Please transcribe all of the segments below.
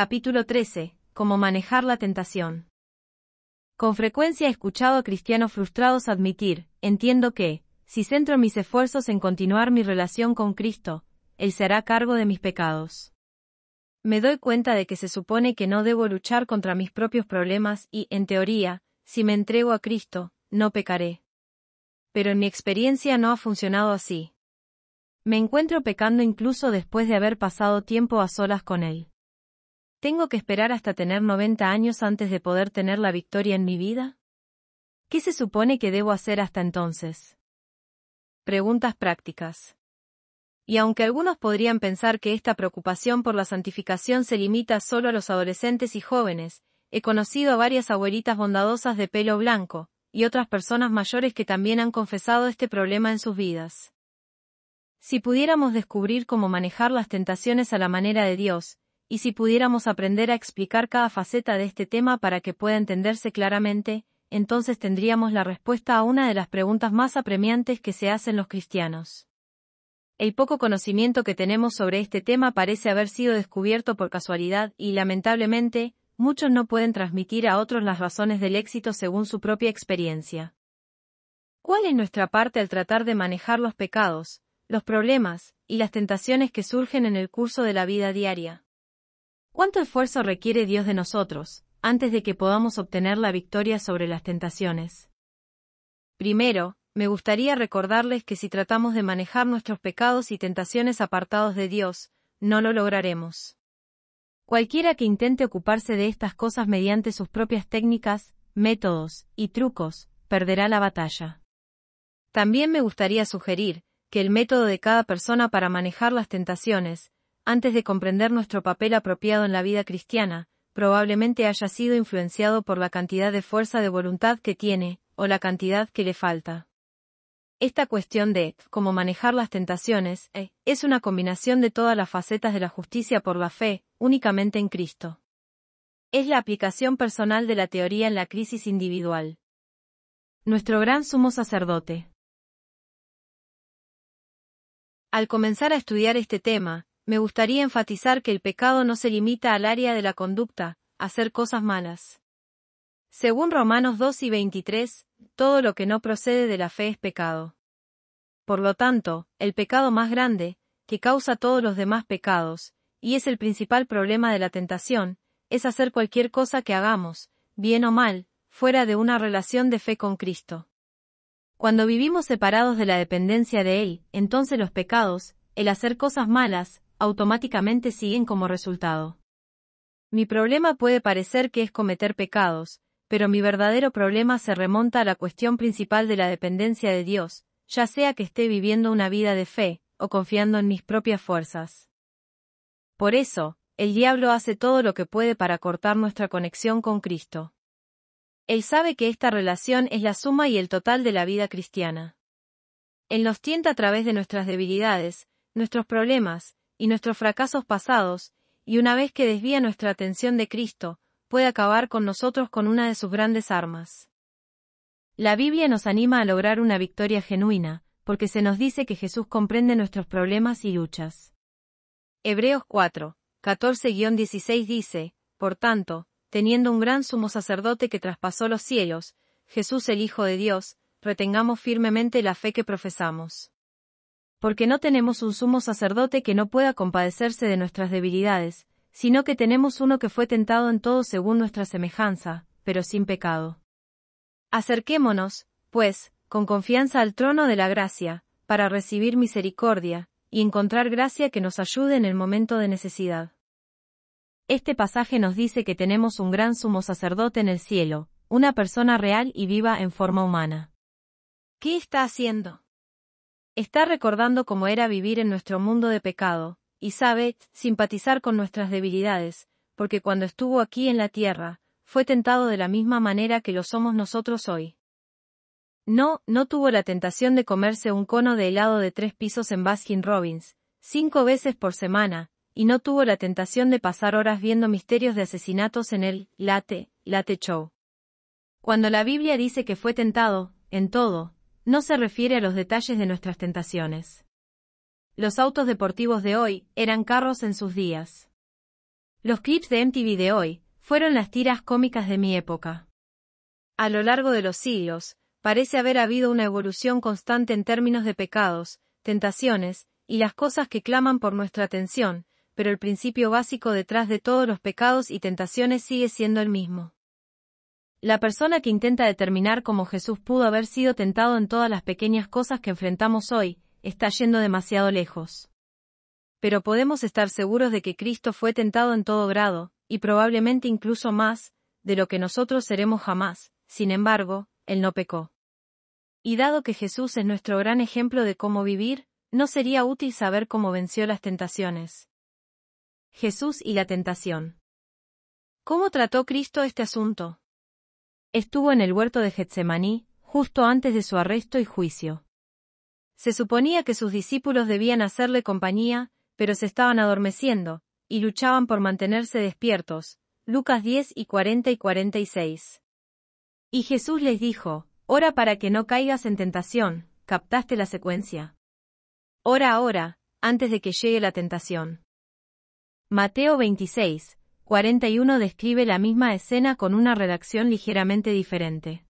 Capítulo 13. Cómo manejar la tentación. Con frecuencia he escuchado a cristianos frustrados admitir, entiendo que, si centro mis esfuerzos en continuar mi relación con Cristo, Él será cargo de mis pecados. Me doy cuenta de que se supone que no debo luchar contra mis propios problemas y, en teoría, si me entrego a Cristo, no pecaré. Pero en mi experiencia no ha funcionado así. Me encuentro pecando incluso después de haber pasado tiempo a solas con Él. ¿Tengo que esperar hasta tener 90 años antes de poder tener la victoria en mi vida? ¿Qué se supone que debo hacer hasta entonces? Preguntas prácticas. Y aunque algunos podrían pensar que esta preocupación por la santificación se limita solo a los adolescentes y jóvenes, he conocido a varias abuelitas bondadosas de pelo blanco, y otras personas mayores que también han confesado este problema en sus vidas. Si pudiéramos descubrir cómo manejar las tentaciones a la manera de Dios, y si pudiéramos aprender a explicar cada faceta de este tema para que pueda entenderse claramente, entonces tendríamos la respuesta a una de las preguntas más apremiantes que se hacen los cristianos. El poco conocimiento que tenemos sobre este tema parece haber sido descubierto por casualidad y, lamentablemente, muchos no pueden transmitir a otros las razones del éxito según su propia experiencia. ¿Cuál es nuestra parte al tratar de manejar los pecados, los problemas y las tentaciones que surgen en el curso de la vida diaria? ¿Cuánto esfuerzo requiere Dios de nosotros antes de que podamos obtener la victoria sobre las tentaciones? Primero, me gustaría recordarles que si tratamos de manejar nuestros pecados y tentaciones apartados de Dios, no lo lograremos. Cualquiera que intente ocuparse de estas cosas mediante sus propias técnicas, métodos y trucos, perderá la batalla. También me gustaría sugerir que el método de cada persona para manejar las tentaciones antes de comprender nuestro papel apropiado en la vida cristiana, probablemente haya sido influenciado por la cantidad de fuerza de voluntad que tiene, o la cantidad que le falta. Esta cuestión de cómo manejar las tentaciones eh, es una combinación de todas las facetas de la justicia por la fe, únicamente en Cristo. Es la aplicación personal de la teoría en la crisis individual. Nuestro gran sumo sacerdote. Al comenzar a estudiar este tema, me gustaría enfatizar que el pecado no se limita al área de la conducta, hacer cosas malas. Según Romanos 2 y 23, todo lo que no procede de la fe es pecado. Por lo tanto, el pecado más grande, que causa todos los demás pecados, y es el principal problema de la tentación, es hacer cualquier cosa que hagamos, bien o mal, fuera de una relación de fe con Cristo. Cuando vivimos separados de la dependencia de Él, entonces los pecados, el hacer cosas malas, automáticamente siguen como resultado. Mi problema puede parecer que es cometer pecados, pero mi verdadero problema se remonta a la cuestión principal de la dependencia de Dios, ya sea que esté viviendo una vida de fe, o confiando en mis propias fuerzas. Por eso, el diablo hace todo lo que puede para cortar nuestra conexión con Cristo. Él sabe que esta relación es la suma y el total de la vida cristiana. Él nos tienta a través de nuestras debilidades, nuestros problemas, y nuestros fracasos pasados, y una vez que desvía nuestra atención de Cristo, puede acabar con nosotros con una de sus grandes armas. La Biblia nos anima a lograr una victoria genuina, porque se nos dice que Jesús comprende nuestros problemas y luchas. Hebreos 4, 14-16 dice, Por tanto, teniendo un gran sumo sacerdote que traspasó los cielos, Jesús el Hijo de Dios, retengamos firmemente la fe que profesamos porque no tenemos un sumo sacerdote que no pueda compadecerse de nuestras debilidades, sino que tenemos uno que fue tentado en todo según nuestra semejanza, pero sin pecado. Acerquémonos, pues, con confianza al trono de la gracia, para recibir misericordia, y encontrar gracia que nos ayude en el momento de necesidad. Este pasaje nos dice que tenemos un gran sumo sacerdote en el cielo, una persona real y viva en forma humana. ¿Qué está haciendo? Está recordando cómo era vivir en nuestro mundo de pecado, y sabe simpatizar con nuestras debilidades, porque cuando estuvo aquí en la tierra, fue tentado de la misma manera que lo somos nosotros hoy. No, no tuvo la tentación de comerse un cono de helado de tres pisos en Baskin Robbins, cinco veces por semana, y no tuvo la tentación de pasar horas viendo misterios de asesinatos en el Late, Late Show. Cuando la Biblia dice que fue tentado, en todo, no se refiere a los detalles de nuestras tentaciones. Los autos deportivos de hoy eran carros en sus días. Los clips de MTV de hoy fueron las tiras cómicas de mi época. A lo largo de los siglos, parece haber habido una evolución constante en términos de pecados, tentaciones, y las cosas que claman por nuestra atención, pero el principio básico detrás de todos los pecados y tentaciones sigue siendo el mismo. La persona que intenta determinar cómo Jesús pudo haber sido tentado en todas las pequeñas cosas que enfrentamos hoy, está yendo demasiado lejos. Pero podemos estar seguros de que Cristo fue tentado en todo grado, y probablemente incluso más, de lo que nosotros seremos jamás, sin embargo, Él no pecó. Y dado que Jesús es nuestro gran ejemplo de cómo vivir, no sería útil saber cómo venció las tentaciones. Jesús y la tentación. ¿Cómo trató Cristo este asunto? estuvo en el huerto de Getsemaní, justo antes de su arresto y juicio. Se suponía que sus discípulos debían hacerle compañía, pero se estaban adormeciendo, y luchaban por mantenerse despiertos. Lucas 10 y 40 y 46. Y Jesús les dijo, Ora para que no caigas en tentación, captaste la secuencia. Ora ahora, antes de que llegue la tentación. Mateo 26, 41 describe la misma escena con una redacción ligeramente diferente.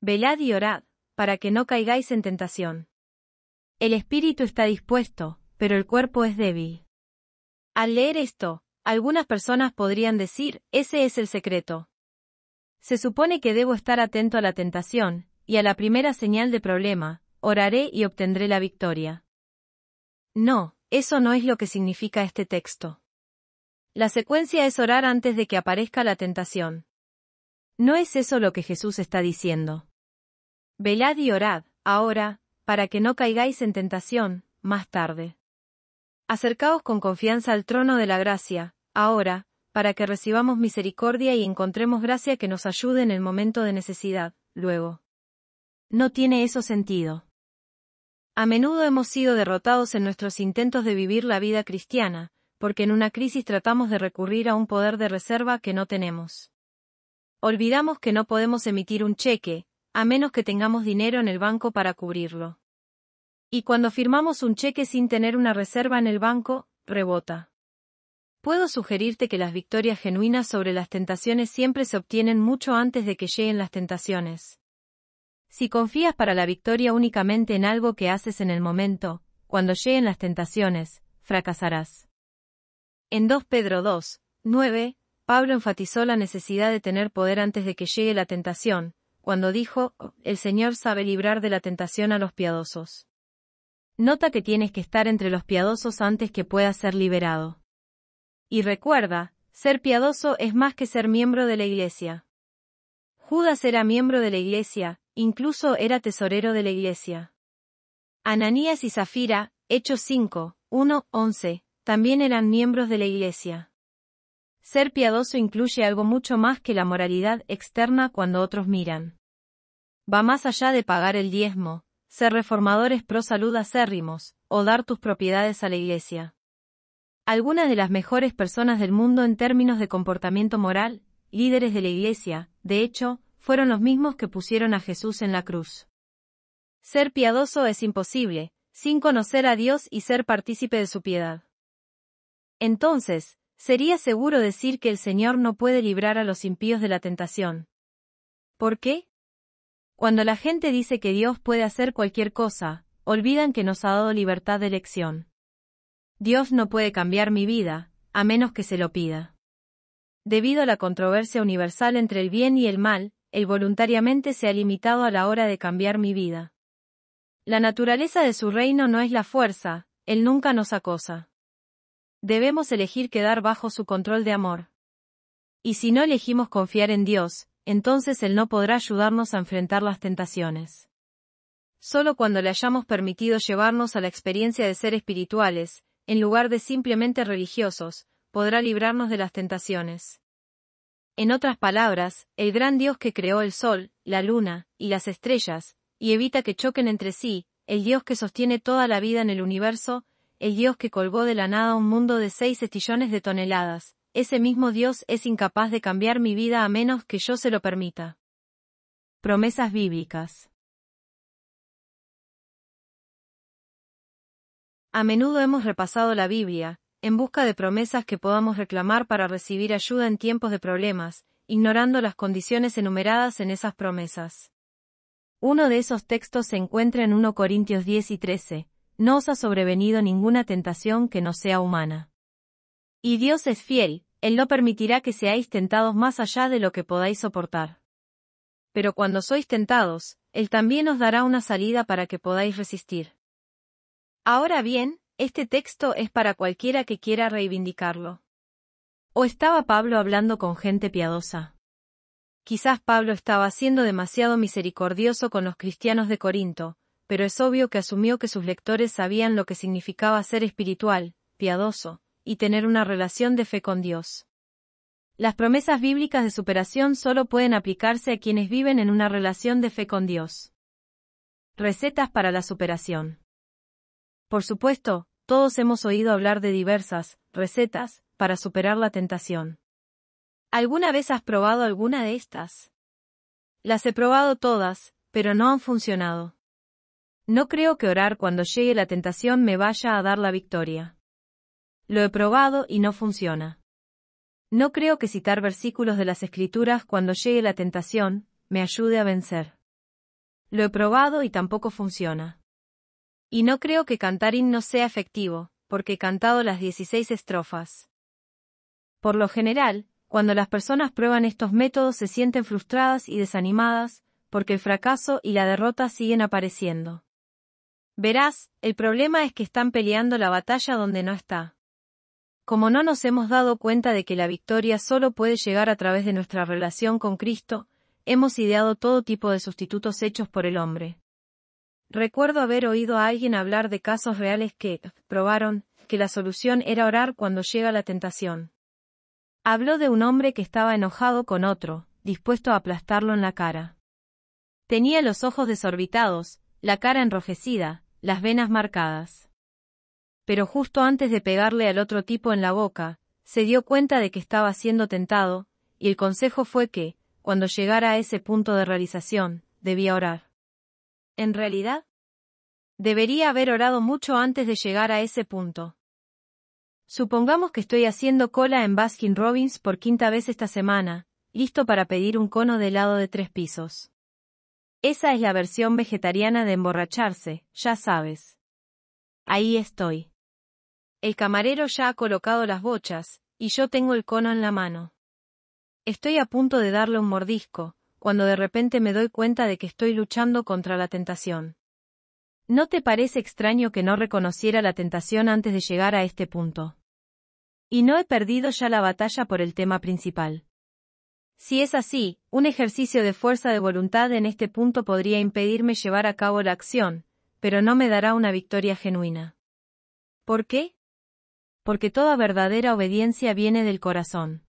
Velad y orad, para que no caigáis en tentación. El espíritu está dispuesto, pero el cuerpo es débil. Al leer esto, algunas personas podrían decir, ese es el secreto. Se supone que debo estar atento a la tentación, y a la primera señal de problema, oraré y obtendré la victoria. No, eso no es lo que significa este texto. La secuencia es orar antes de que aparezca la tentación. No es eso lo que Jesús está diciendo. Velad y orad, ahora, para que no caigáis en tentación, más tarde. Acercaos con confianza al trono de la gracia, ahora, para que recibamos misericordia y encontremos gracia que nos ayude en el momento de necesidad, luego. No tiene eso sentido. A menudo hemos sido derrotados en nuestros intentos de vivir la vida cristiana, porque en una crisis tratamos de recurrir a un poder de reserva que no tenemos. Olvidamos que no podemos emitir un cheque, a menos que tengamos dinero en el banco para cubrirlo. Y cuando firmamos un cheque sin tener una reserva en el banco, rebota. Puedo sugerirte que las victorias genuinas sobre las tentaciones siempre se obtienen mucho antes de que lleguen las tentaciones. Si confías para la victoria únicamente en algo que haces en el momento, cuando lleguen las tentaciones, fracasarás. En 2 Pedro 2, 9, Pablo enfatizó la necesidad de tener poder antes de que llegue la tentación, cuando dijo, El Señor sabe librar de la tentación a los piadosos. Nota que tienes que estar entre los piadosos antes que puedas ser liberado. Y recuerda, ser piadoso es más que ser miembro de la Iglesia. Judas era miembro de la Iglesia, incluso era tesorero de la Iglesia. Ananías y Zafira, Hechos 5, 1, 11, también eran miembros de la Iglesia. Ser piadoso incluye algo mucho más que la moralidad externa cuando otros miran. Va más allá de pagar el diezmo, ser reformadores pro salud acérrimos, o dar tus propiedades a la Iglesia. Algunas de las mejores personas del mundo en términos de comportamiento moral, líderes de la Iglesia, de hecho, fueron los mismos que pusieron a Jesús en la cruz. Ser piadoso es imposible, sin conocer a Dios y ser partícipe de su piedad. Entonces, sería seguro decir que el Señor no puede librar a los impíos de la tentación. ¿Por qué? Cuando la gente dice que Dios puede hacer cualquier cosa, olvidan que nos ha dado libertad de elección. Dios no puede cambiar mi vida, a menos que se lo pida. Debido a la controversia universal entre el bien y el mal, Él voluntariamente se ha limitado a la hora de cambiar mi vida. La naturaleza de su reino no es la fuerza, Él nunca nos acosa. Debemos elegir quedar bajo su control de amor. Y si no elegimos confiar en Dios, entonces Él no podrá ayudarnos a enfrentar las tentaciones. Solo cuando le hayamos permitido llevarnos a la experiencia de ser espirituales, en lugar de simplemente religiosos, podrá librarnos de las tentaciones. En otras palabras, el gran Dios que creó el sol, la luna, y las estrellas, y evita que choquen entre sí, el Dios que sostiene toda la vida en el universo, el Dios que colgó de la nada un mundo de seis estillones de toneladas, ese mismo Dios es incapaz de cambiar mi vida a menos que yo se lo permita. Promesas bíblicas. A menudo hemos repasado la Biblia, en busca de promesas que podamos reclamar para recibir ayuda en tiempos de problemas, ignorando las condiciones enumeradas en esas promesas. Uno de esos textos se encuentra en 1 Corintios 10 y 13, no os ha sobrevenido ninguna tentación que no sea humana. Y Dios es fiel, Él no permitirá que seáis tentados más allá de lo que podáis soportar. Pero cuando sois tentados, Él también os dará una salida para que podáis resistir. Ahora bien, este texto es para cualquiera que quiera reivindicarlo. ¿O estaba Pablo hablando con gente piadosa? Quizás Pablo estaba siendo demasiado misericordioso con los cristianos de Corinto, pero es obvio que asumió que sus lectores sabían lo que significaba ser espiritual, piadoso, y tener una relación de fe con Dios. Las promesas bíblicas de superación solo pueden aplicarse a quienes viven en una relación de fe con Dios. Recetas para la superación. Por supuesto, todos hemos oído hablar de diversas recetas para superar la tentación. ¿Alguna vez has probado alguna de estas? Las he probado todas, pero no han funcionado. No creo que orar cuando llegue la tentación me vaya a dar la victoria. Lo he probado y no funciona. No creo que citar versículos de las Escrituras cuando llegue la tentación me ayude a vencer. Lo he probado y tampoco funciona. Y no creo que cantar himnos sea efectivo, porque he cantado las 16 estrofas. Por lo general, cuando las personas prueban estos métodos se sienten frustradas y desanimadas, porque el fracaso y la derrota siguen apareciendo. Verás, el problema es que están peleando la batalla donde no está. Como no nos hemos dado cuenta de que la victoria solo puede llegar a través de nuestra relación con Cristo, hemos ideado todo tipo de sustitutos hechos por el hombre. Recuerdo haber oído a alguien hablar de casos reales que probaron que la solución era orar cuando llega la tentación. Habló de un hombre que estaba enojado con otro, dispuesto a aplastarlo en la cara. Tenía los ojos desorbitados, la cara enrojecida, las venas marcadas. Pero justo antes de pegarle al otro tipo en la boca, se dio cuenta de que estaba siendo tentado, y el consejo fue que, cuando llegara a ese punto de realización, debía orar. En realidad, debería haber orado mucho antes de llegar a ese punto. Supongamos que estoy haciendo cola en Baskin Robbins por quinta vez esta semana, listo para pedir un cono de helado de tres pisos. Esa es la versión vegetariana de emborracharse, ya sabes. Ahí estoy. El camarero ya ha colocado las bochas, y yo tengo el cono en la mano. Estoy a punto de darle un mordisco, cuando de repente me doy cuenta de que estoy luchando contra la tentación. ¿No te parece extraño que no reconociera la tentación antes de llegar a este punto? Y no he perdido ya la batalla por el tema principal. Si es así, un ejercicio de fuerza de voluntad en este punto podría impedirme llevar a cabo la acción, pero no me dará una victoria genuina. ¿Por qué? Porque toda verdadera obediencia viene del corazón.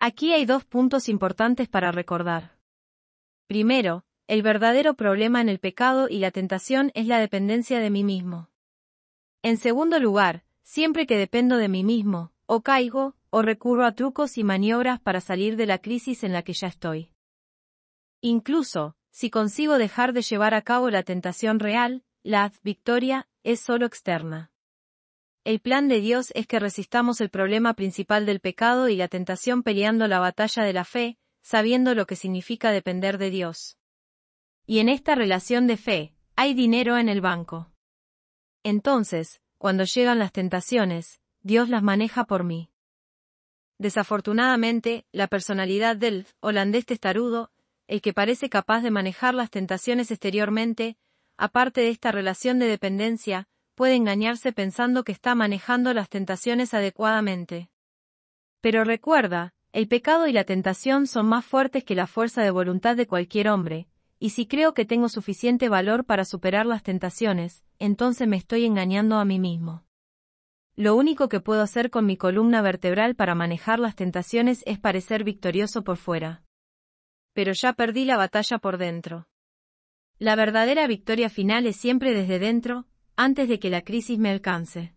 Aquí hay dos puntos importantes para recordar. Primero, el verdadero problema en el pecado y la tentación es la dependencia de mí mismo. En segundo lugar, siempre que dependo de mí mismo, o caigo, o recurro a trucos y maniobras para salir de la crisis en la que ya estoy. Incluso, si consigo dejar de llevar a cabo la tentación real, la victoria es solo externa. El plan de Dios es que resistamos el problema principal del pecado y la tentación peleando la batalla de la fe, sabiendo lo que significa depender de Dios. Y en esta relación de fe, hay dinero en el banco. Entonces, cuando llegan las tentaciones, Dios las maneja por mí. Desafortunadamente, la personalidad del holandés testarudo, el que parece capaz de manejar las tentaciones exteriormente, aparte de esta relación de dependencia, puede engañarse pensando que está manejando las tentaciones adecuadamente. Pero recuerda, el pecado y la tentación son más fuertes que la fuerza de voluntad de cualquier hombre, y si creo que tengo suficiente valor para superar las tentaciones, entonces me estoy engañando a mí mismo. Lo único que puedo hacer con mi columna vertebral para manejar las tentaciones es parecer victorioso por fuera. Pero ya perdí la batalla por dentro. La verdadera victoria final es siempre desde dentro, antes de que la crisis me alcance.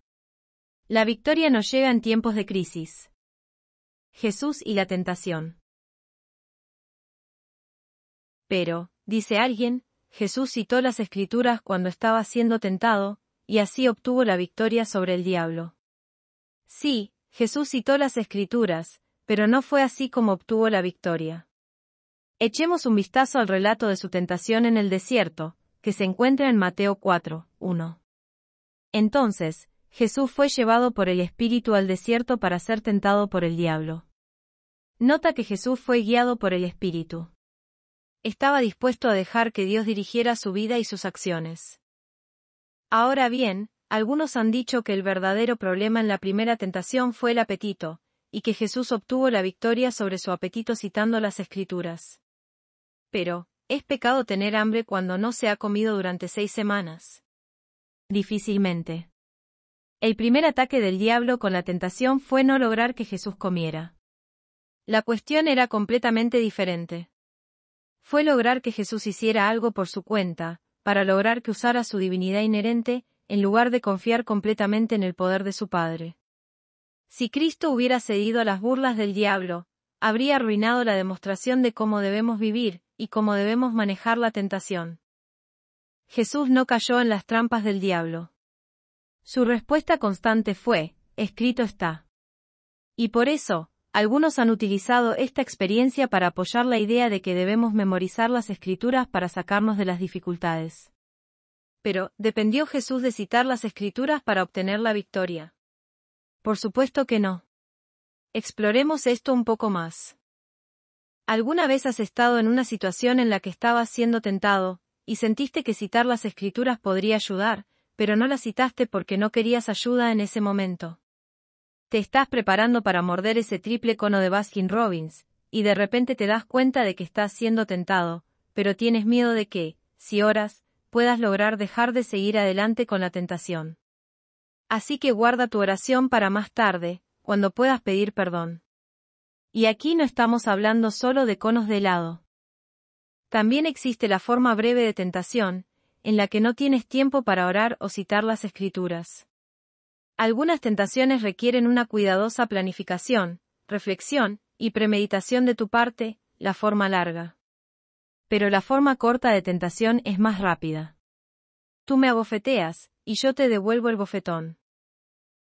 La victoria no llega en tiempos de crisis. Jesús y la tentación. Pero, dice alguien, Jesús citó las escrituras cuando estaba siendo tentado, y así obtuvo la victoria sobre el diablo. Sí, Jesús citó las escrituras, pero no fue así como obtuvo la victoria. Echemos un vistazo al relato de su tentación en el desierto, que se encuentra en Mateo 4, 1. Entonces, Jesús fue llevado por el Espíritu al desierto para ser tentado por el diablo. Nota que Jesús fue guiado por el Espíritu. Estaba dispuesto a dejar que Dios dirigiera su vida y sus acciones. Ahora bien, algunos han dicho que el verdadero problema en la primera tentación fue el apetito, y que Jesús obtuvo la victoria sobre su apetito citando las Escrituras. Pero, es pecado tener hambre cuando no se ha comido durante seis semanas. Difícilmente. El primer ataque del diablo con la tentación fue no lograr que Jesús comiera. La cuestión era completamente diferente. Fue lograr que Jesús hiciera algo por su cuenta, para lograr que usara su divinidad inherente, en lugar de confiar completamente en el poder de su Padre. Si Cristo hubiera cedido a las burlas del diablo, habría arruinado la demostración de cómo debemos vivir y cómo debemos manejar la tentación. Jesús no cayó en las trampas del diablo. Su respuesta constante fue, escrito está. Y por eso, algunos han utilizado esta experiencia para apoyar la idea de que debemos memorizar las escrituras para sacarnos de las dificultades. Pero, ¿dependió Jesús de citar las escrituras para obtener la victoria? Por supuesto que no. Exploremos esto un poco más. ¿Alguna vez has estado en una situación en la que estabas siendo tentado, y sentiste que citar las escrituras podría ayudar, pero no las citaste porque no querías ayuda en ese momento? Te estás preparando para morder ese triple cono de Baskin Robbins, y de repente te das cuenta de que estás siendo tentado, pero tienes miedo de que, si oras, puedas lograr dejar de seguir adelante con la tentación. Así que guarda tu oración para más tarde, cuando puedas pedir perdón. Y aquí no estamos hablando solo de conos de helado. También existe la forma breve de tentación, en la que no tienes tiempo para orar o citar las escrituras. Algunas tentaciones requieren una cuidadosa planificación, reflexión y premeditación de tu parte, la forma larga. Pero la forma corta de tentación es más rápida. Tú me abofeteas, y yo te devuelvo el bofetón.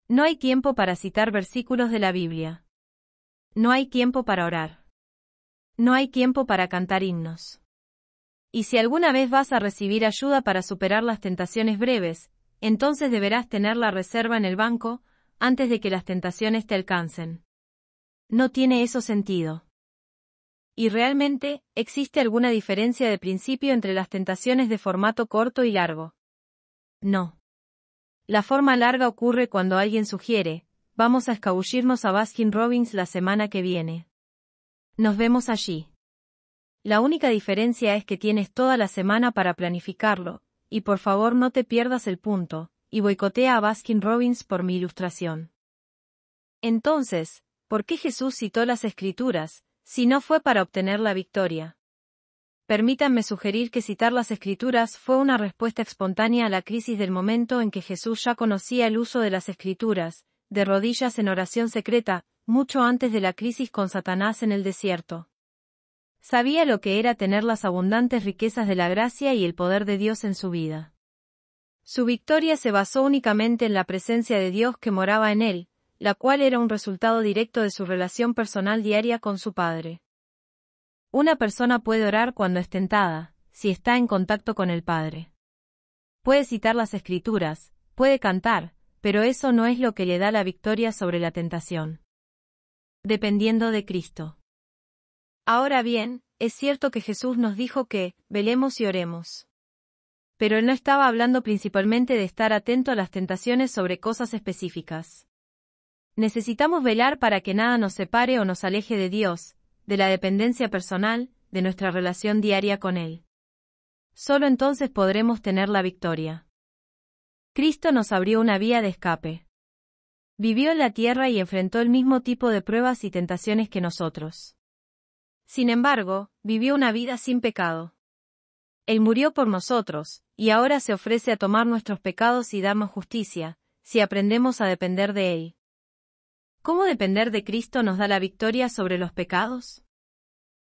No hay tiempo para citar versículos de la Biblia. No hay tiempo para orar. No hay tiempo para cantar himnos. Y si alguna vez vas a recibir ayuda para superar las tentaciones breves, entonces deberás tener la reserva en el banco antes de que las tentaciones te alcancen. No tiene eso sentido. ¿Y realmente existe alguna diferencia de principio entre las tentaciones de formato corto y largo? No. La forma larga ocurre cuando alguien sugiere, vamos a escabullirnos a Baskin Robbins la semana que viene. Nos vemos allí. La única diferencia es que tienes toda la semana para planificarlo, y por favor no te pierdas el punto, y boicotea a Baskin Robbins por mi ilustración. Entonces, ¿por qué Jesús citó las escrituras, si no fue para obtener la victoria? Permítanme sugerir que citar las escrituras fue una respuesta espontánea a la crisis del momento en que Jesús ya conocía el uso de las escrituras, de rodillas en oración secreta, mucho antes de la crisis con Satanás en el desierto. Sabía lo que era tener las abundantes riquezas de la gracia y el poder de Dios en su vida. Su victoria se basó únicamente en la presencia de Dios que moraba en él, la cual era un resultado directo de su relación personal diaria con su Padre. Una persona puede orar cuando es tentada, si está en contacto con el Padre. Puede citar las escrituras, puede cantar, pero eso no es lo que le da la victoria sobre la tentación. Dependiendo de Cristo. Ahora bien, es cierto que Jesús nos dijo que, velemos y oremos. Pero él no estaba hablando principalmente de estar atento a las tentaciones sobre cosas específicas. Necesitamos velar para que nada nos separe o nos aleje de Dios, de la dependencia personal, de nuestra relación diaria con Él. Solo entonces podremos tener la victoria. Cristo nos abrió una vía de escape. Vivió en la tierra y enfrentó el mismo tipo de pruebas y tentaciones que nosotros. Sin embargo, vivió una vida sin pecado. Él murió por nosotros, y ahora se ofrece a tomar nuestros pecados y darnos justicia, si aprendemos a depender de Él. ¿Cómo depender de Cristo nos da la victoria sobre los pecados?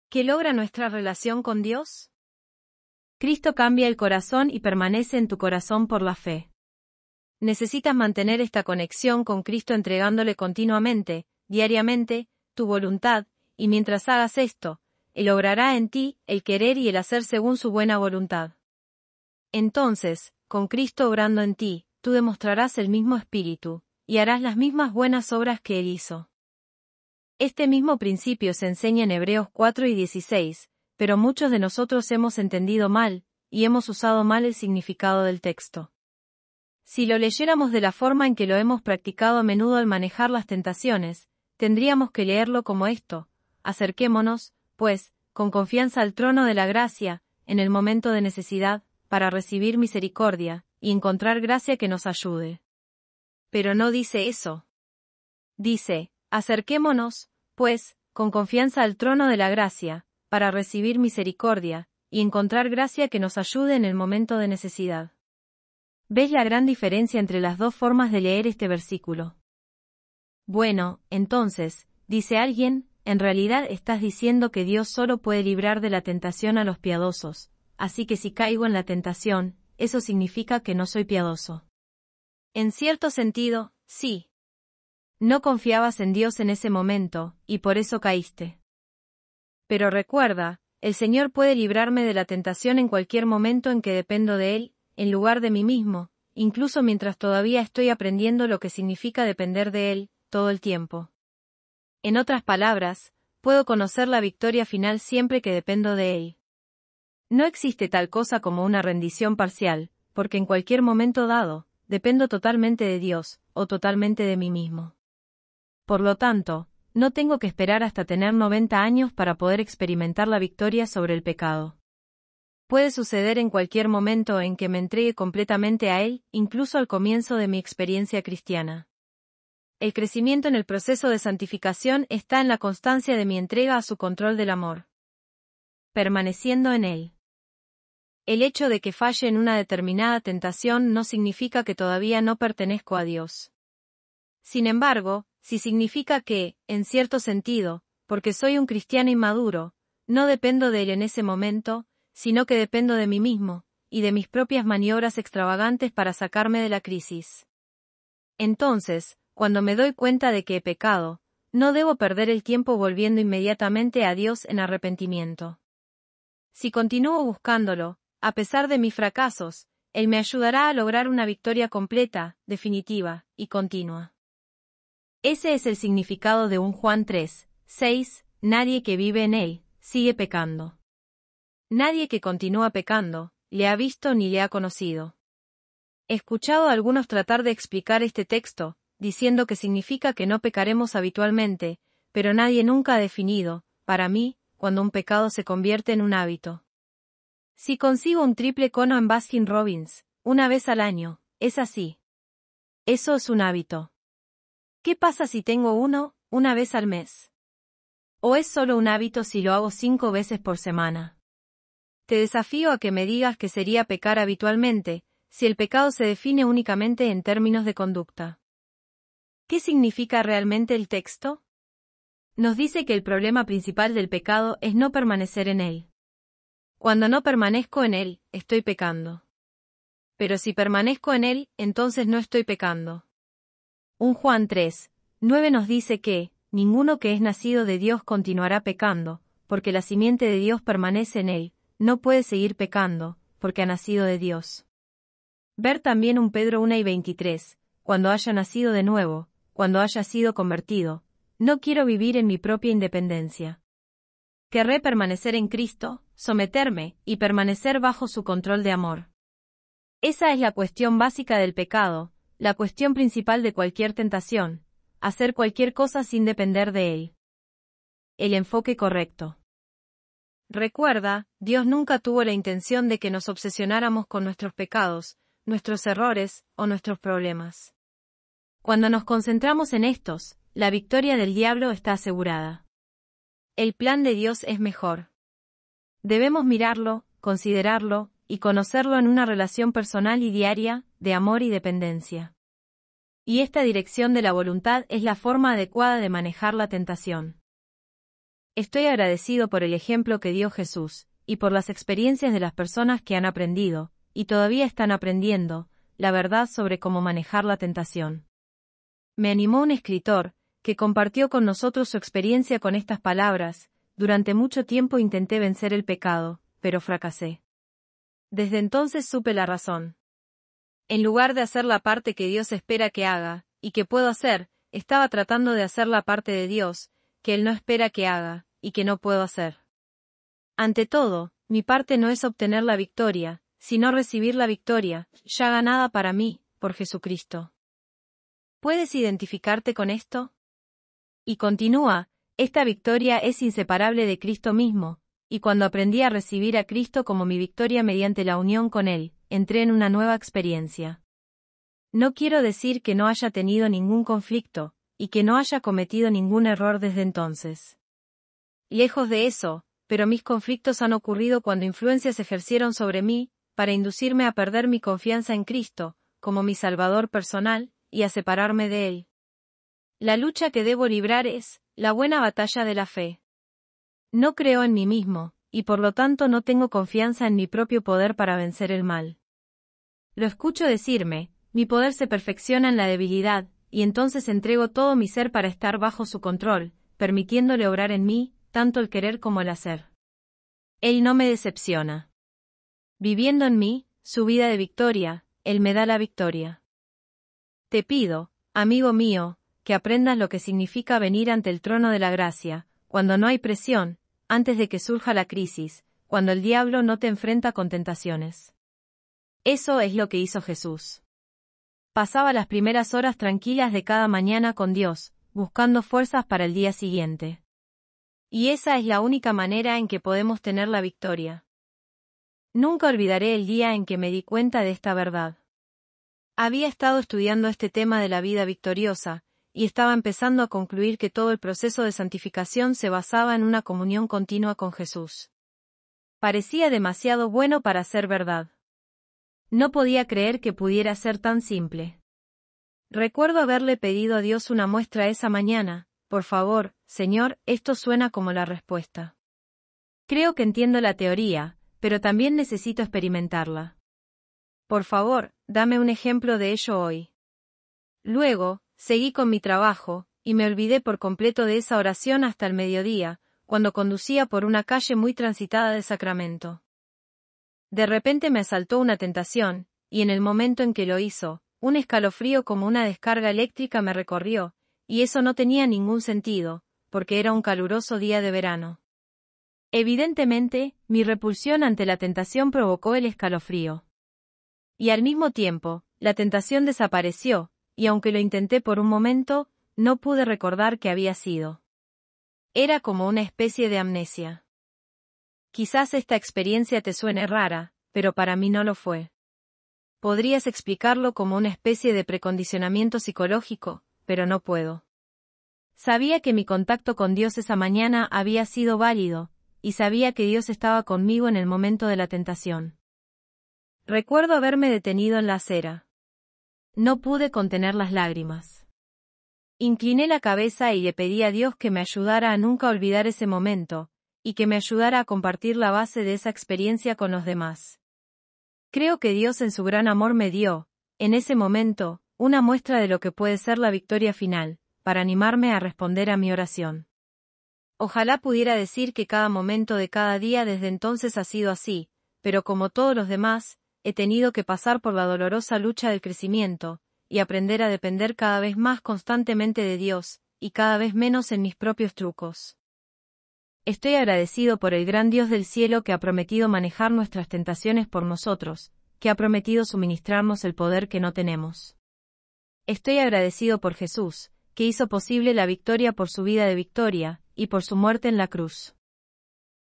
¿Qué logra nuestra relación con Dios? Cristo cambia el corazón y permanece en tu corazón por la fe. Necesitas mantener esta conexión con Cristo entregándole continuamente, diariamente, tu voluntad, y mientras hagas esto, Él obrará en ti el querer y el hacer según su buena voluntad. Entonces, con Cristo obrando en ti, tú demostrarás el mismo espíritu, y harás las mismas buenas obras que Él hizo. Este mismo principio se enseña en Hebreos 4 y 16, pero muchos de nosotros hemos entendido mal, y hemos usado mal el significado del texto. Si lo leyéramos de la forma en que lo hemos practicado a menudo al manejar las tentaciones, tendríamos que leerlo como esto, Acerquémonos, pues, con confianza al trono de la gracia, en el momento de necesidad, para recibir misericordia, y encontrar gracia que nos ayude. Pero no dice eso. Dice, acerquémonos, pues, con confianza al trono de la gracia, para recibir misericordia, y encontrar gracia que nos ayude en el momento de necesidad. ¿Ves la gran diferencia entre las dos formas de leer este versículo? Bueno, entonces, dice alguien, en realidad estás diciendo que Dios solo puede librar de la tentación a los piadosos, así que si caigo en la tentación, eso significa que no soy piadoso. En cierto sentido, sí. No confiabas en Dios en ese momento, y por eso caíste. Pero recuerda, el Señor puede librarme de la tentación en cualquier momento en que dependo de Él, en lugar de mí mismo, incluso mientras todavía estoy aprendiendo lo que significa depender de Él, todo el tiempo. En otras palabras, puedo conocer la victoria final siempre que dependo de él. No existe tal cosa como una rendición parcial, porque en cualquier momento dado, dependo totalmente de Dios, o totalmente de mí mismo. Por lo tanto, no tengo que esperar hasta tener 90 años para poder experimentar la victoria sobre el pecado. Puede suceder en cualquier momento en que me entregue completamente a Él, incluso al comienzo de mi experiencia cristiana. El crecimiento en el proceso de santificación está en la constancia de mi entrega a su control del amor. Permaneciendo en él. El hecho de que falle en una determinada tentación no significa que todavía no pertenezco a Dios. Sin embargo, si significa que, en cierto sentido, porque soy un cristiano inmaduro, no dependo de él en ese momento, sino que dependo de mí mismo, y de mis propias maniobras extravagantes para sacarme de la crisis. Entonces, cuando me doy cuenta de que he pecado, no debo perder el tiempo volviendo inmediatamente a Dios en arrepentimiento. Si continúo buscándolo, a pesar de mis fracasos, Él me ayudará a lograr una victoria completa, definitiva y continua. Ese es el significado de un Juan 3, 6, nadie que vive en Él, sigue pecando. Nadie que continúa pecando, le ha visto ni le ha conocido. He escuchado a algunos tratar de explicar este texto, diciendo que significa que no pecaremos habitualmente, pero nadie nunca ha definido, para mí, cuando un pecado se convierte en un hábito. Si consigo un triple cono en Baskin Robbins, una vez al año, es así. Eso es un hábito. ¿Qué pasa si tengo uno, una vez al mes? ¿O es solo un hábito si lo hago cinco veces por semana? Te desafío a que me digas que sería pecar habitualmente, si el pecado se define únicamente en términos de conducta. ¿Qué significa realmente el texto? Nos dice que el problema principal del pecado es no permanecer en él. Cuando no permanezco en él, estoy pecando. Pero si permanezco en él, entonces no estoy pecando. Un Juan 3, 9 nos dice que, ninguno que es nacido de Dios continuará pecando, porque la simiente de Dios permanece en él, no puede seguir pecando, porque ha nacido de Dios. Ver también un Pedro 1 y 23, cuando haya nacido de nuevo, cuando haya sido convertido, no quiero vivir en mi propia independencia. Querré permanecer en Cristo, someterme y permanecer bajo su control de amor. Esa es la cuestión básica del pecado, la cuestión principal de cualquier tentación, hacer cualquier cosa sin depender de él. El enfoque correcto. Recuerda, Dios nunca tuvo la intención de que nos obsesionáramos con nuestros pecados, nuestros errores o nuestros problemas. Cuando nos concentramos en estos, la victoria del diablo está asegurada. El plan de Dios es mejor. Debemos mirarlo, considerarlo, y conocerlo en una relación personal y diaria, de amor y dependencia. Y esta dirección de la voluntad es la forma adecuada de manejar la tentación. Estoy agradecido por el ejemplo que dio Jesús, y por las experiencias de las personas que han aprendido, y todavía están aprendiendo, la verdad sobre cómo manejar la tentación. Me animó un escritor, que compartió con nosotros su experiencia con estas palabras, durante mucho tiempo intenté vencer el pecado, pero fracasé. Desde entonces supe la razón. En lugar de hacer la parte que Dios espera que haga, y que puedo hacer, estaba tratando de hacer la parte de Dios, que Él no espera que haga, y que no puedo hacer. Ante todo, mi parte no es obtener la victoria, sino recibir la victoria, ya ganada para mí, por Jesucristo. ¿Puedes identificarte con esto? Y continúa, esta victoria es inseparable de Cristo mismo, y cuando aprendí a recibir a Cristo como mi victoria mediante la unión con Él, entré en una nueva experiencia. No quiero decir que no haya tenido ningún conflicto, y que no haya cometido ningún error desde entonces. Lejos de eso, pero mis conflictos han ocurrido cuando influencias ejercieron sobre mí, para inducirme a perder mi confianza en Cristo, como mi Salvador personal, y a separarme de él. La lucha que debo librar es, la buena batalla de la fe. No creo en mí mismo, y por lo tanto no tengo confianza en mi propio poder para vencer el mal. Lo escucho decirme, mi poder se perfecciona en la debilidad, y entonces entrego todo mi ser para estar bajo su control, permitiéndole obrar en mí, tanto el querer como el hacer. Él no me decepciona. Viviendo en mí, su vida de victoria, Él me da la victoria. Te pido, amigo mío, que aprendas lo que significa venir ante el trono de la gracia, cuando no hay presión, antes de que surja la crisis, cuando el diablo no te enfrenta con tentaciones. Eso es lo que hizo Jesús. Pasaba las primeras horas tranquilas de cada mañana con Dios, buscando fuerzas para el día siguiente. Y esa es la única manera en que podemos tener la victoria. Nunca olvidaré el día en que me di cuenta de esta verdad. Había estado estudiando este tema de la vida victoriosa, y estaba empezando a concluir que todo el proceso de santificación se basaba en una comunión continua con Jesús. Parecía demasiado bueno para ser verdad. No podía creer que pudiera ser tan simple. Recuerdo haberle pedido a Dios una muestra esa mañana, por favor, Señor, esto suena como la respuesta. Creo que entiendo la teoría, pero también necesito experimentarla. Por favor, dame un ejemplo de ello hoy. Luego, seguí con mi trabajo, y me olvidé por completo de esa oración hasta el mediodía, cuando conducía por una calle muy transitada de Sacramento. De repente me asaltó una tentación, y en el momento en que lo hizo, un escalofrío como una descarga eléctrica me recorrió, y eso no tenía ningún sentido, porque era un caluroso día de verano. Evidentemente, mi repulsión ante la tentación provocó el escalofrío. Y al mismo tiempo, la tentación desapareció, y aunque lo intenté por un momento, no pude recordar qué había sido. Era como una especie de amnesia. Quizás esta experiencia te suene rara, pero para mí no lo fue. Podrías explicarlo como una especie de precondicionamiento psicológico, pero no puedo. Sabía que mi contacto con Dios esa mañana había sido válido, y sabía que Dios estaba conmigo en el momento de la tentación. Recuerdo haberme detenido en la acera. No pude contener las lágrimas. Incliné la cabeza y le pedí a Dios que me ayudara a nunca olvidar ese momento, y que me ayudara a compartir la base de esa experiencia con los demás. Creo que Dios en su gran amor me dio, en ese momento, una muestra de lo que puede ser la victoria final, para animarme a responder a mi oración. Ojalá pudiera decir que cada momento de cada día desde entonces ha sido así, pero como todos los demás, he tenido que pasar por la dolorosa lucha del crecimiento, y aprender a depender cada vez más constantemente de Dios, y cada vez menos en mis propios trucos. Estoy agradecido por el gran Dios del cielo que ha prometido manejar nuestras tentaciones por nosotros, que ha prometido suministrarnos el poder que no tenemos. Estoy agradecido por Jesús, que hizo posible la victoria por su vida de victoria, y por su muerte en la cruz.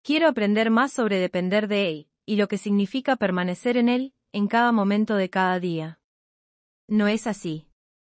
Quiero aprender más sobre depender de Él, y lo que significa permanecer en Él, en cada momento de cada día. No es así.